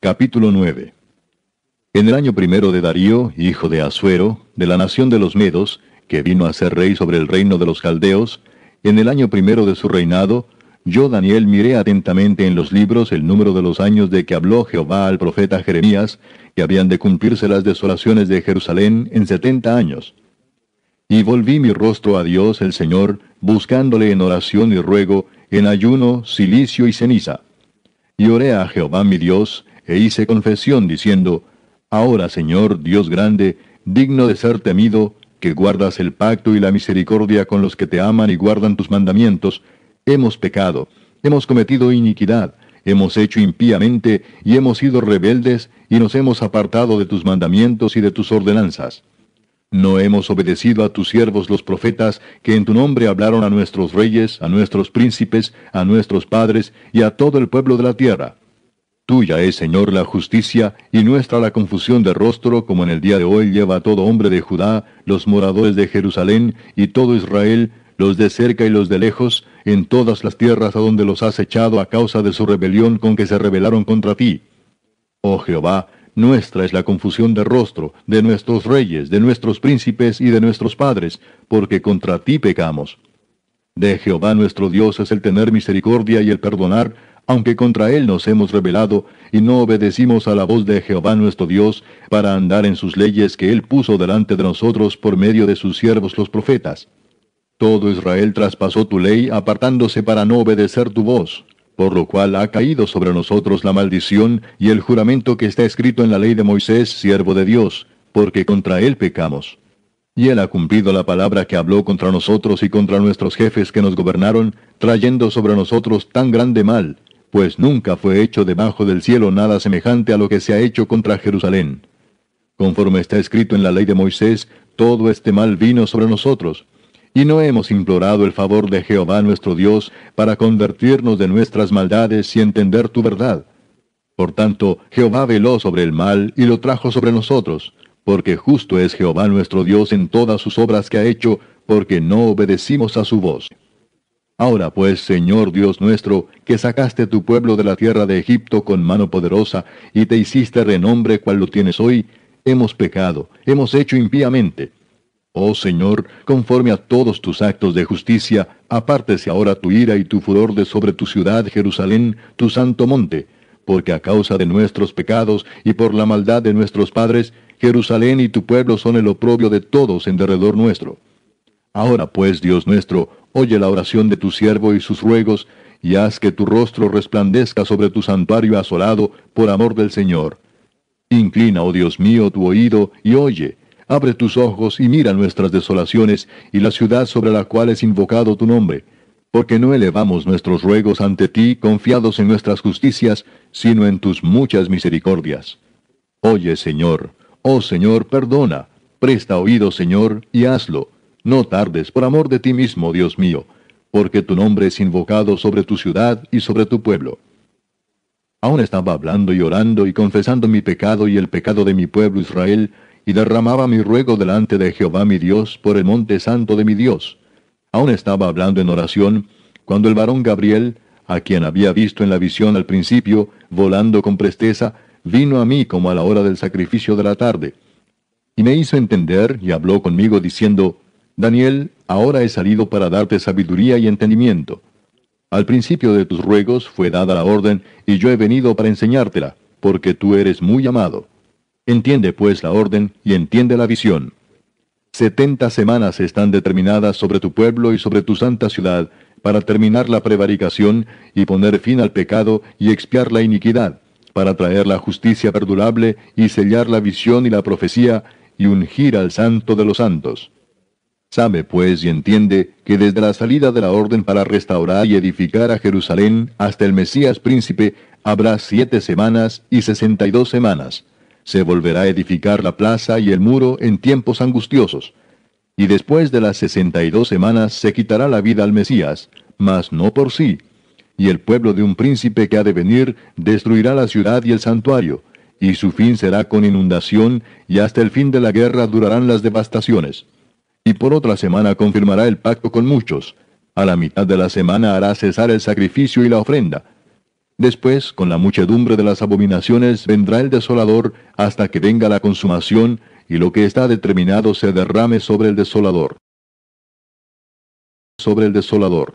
Capítulo 9 En el año primero de Darío, hijo de Asuero, de la nación de los Medos, que vino a ser rey sobre el reino de los Caldeos, en el año primero de su reinado, yo Daniel miré atentamente en los libros el número de los años de que habló Jehová al profeta Jeremías, que habían de cumplirse las desolaciones de Jerusalén en setenta años. Y volví mi rostro a Dios el Señor, buscándole en oración y ruego, en ayuno, silicio y ceniza. Y oré a Jehová mi Dios, e hice confesión diciendo, Ahora, Señor, Dios grande, digno de ser temido, que guardas el pacto y la misericordia con los que te aman y guardan tus mandamientos, hemos pecado, hemos cometido iniquidad, hemos hecho impíamente y hemos sido rebeldes y nos hemos apartado de tus mandamientos y de tus ordenanzas. No hemos obedecido a tus siervos los profetas, que en tu nombre hablaron a nuestros reyes, a nuestros príncipes, a nuestros padres y a todo el pueblo de la tierra. Tuya es, Señor, la justicia y nuestra la confusión de rostro, como en el día de hoy lleva a todo hombre de Judá, los moradores de Jerusalén y todo Israel, los de cerca y los de lejos, en todas las tierras a donde los has echado a causa de su rebelión con que se rebelaron contra ti. Oh Jehová, nuestra es la confusión de rostro, de nuestros reyes, de nuestros príncipes y de nuestros padres, porque contra ti pecamos. De Jehová nuestro Dios es el tener misericordia y el perdonar, aunque contra él nos hemos rebelado y no obedecimos a la voz de Jehová nuestro Dios para andar en sus leyes que él puso delante de nosotros por medio de sus siervos los profetas. Todo Israel traspasó tu ley apartándose para no obedecer tu voz, por lo cual ha caído sobre nosotros la maldición y el juramento que está escrito en la ley de Moisés, siervo de Dios, porque contra él pecamos. Y él ha cumplido la palabra que habló contra nosotros y contra nuestros jefes que nos gobernaron, trayendo sobre nosotros tan grande mal, pues nunca fue hecho debajo del cielo nada semejante a lo que se ha hecho contra Jerusalén. Conforme está escrito en la ley de Moisés, todo este mal vino sobre nosotros, y no hemos implorado el favor de Jehová nuestro Dios para convertirnos de nuestras maldades y entender tu verdad. Por tanto, Jehová veló sobre el mal y lo trajo sobre nosotros, porque justo es Jehová nuestro Dios en todas sus obras que ha hecho, porque no obedecimos a su voz. Ahora pues, Señor Dios nuestro, que sacaste tu pueblo de la tierra de Egipto con mano poderosa y te hiciste renombre cual lo tienes hoy, hemos pecado, hemos hecho impíamente. Oh Señor, conforme a todos tus actos de justicia, apártese ahora tu ira y tu furor de sobre tu ciudad Jerusalén, tu santo monte, porque a causa de nuestros pecados y por la maldad de nuestros padres, Jerusalén y tu pueblo son el oprobio de todos en derredor nuestro. Ahora pues, Dios nuestro, Oye la oración de tu siervo y sus ruegos, y haz que tu rostro resplandezca sobre tu santuario asolado, por amor del Señor. Inclina, oh Dios mío, tu oído, y oye. Abre tus ojos y mira nuestras desolaciones y la ciudad sobre la cual es invocado tu nombre. Porque no elevamos nuestros ruegos ante ti confiados en nuestras justicias, sino en tus muchas misericordias. Oye, Señor, oh Señor, perdona. Presta oído, Señor, y hazlo no tardes, por amor de ti mismo, Dios mío, porque tu nombre es invocado sobre tu ciudad y sobre tu pueblo. Aún estaba hablando y orando y confesando mi pecado y el pecado de mi pueblo Israel, y derramaba mi ruego delante de Jehová mi Dios por el monte santo de mi Dios. Aún estaba hablando en oración, cuando el varón Gabriel, a quien había visto en la visión al principio, volando con presteza, vino a mí como a la hora del sacrificio de la tarde. Y me hizo entender y habló conmigo diciendo, Daniel, ahora he salido para darte sabiduría y entendimiento. Al principio de tus ruegos fue dada la orden, y yo he venido para enseñártela, porque tú eres muy amado. Entiende pues la orden y entiende la visión. Setenta semanas están determinadas sobre tu pueblo y sobre tu santa ciudad, para terminar la prevaricación y poner fin al pecado y expiar la iniquidad, para traer la justicia perdurable y sellar la visión y la profecía y ungir al santo de los santos. Sabe pues y entiende que desde la salida de la orden para restaurar y edificar a Jerusalén hasta el Mesías príncipe habrá siete semanas y sesenta y dos semanas. Se volverá a edificar la plaza y el muro en tiempos angustiosos. Y después de las sesenta y dos semanas se quitará la vida al Mesías, mas no por sí. Y el pueblo de un príncipe que ha de venir destruirá la ciudad y el santuario, y su fin será con inundación, y hasta el fin de la guerra durarán las devastaciones y por otra semana confirmará el pacto con muchos. A la mitad de la semana hará cesar el sacrificio y la ofrenda. Después, con la muchedumbre de las abominaciones, vendrá el desolador hasta que venga la consumación y lo que está determinado se derrame sobre el desolador. Sobre el desolador.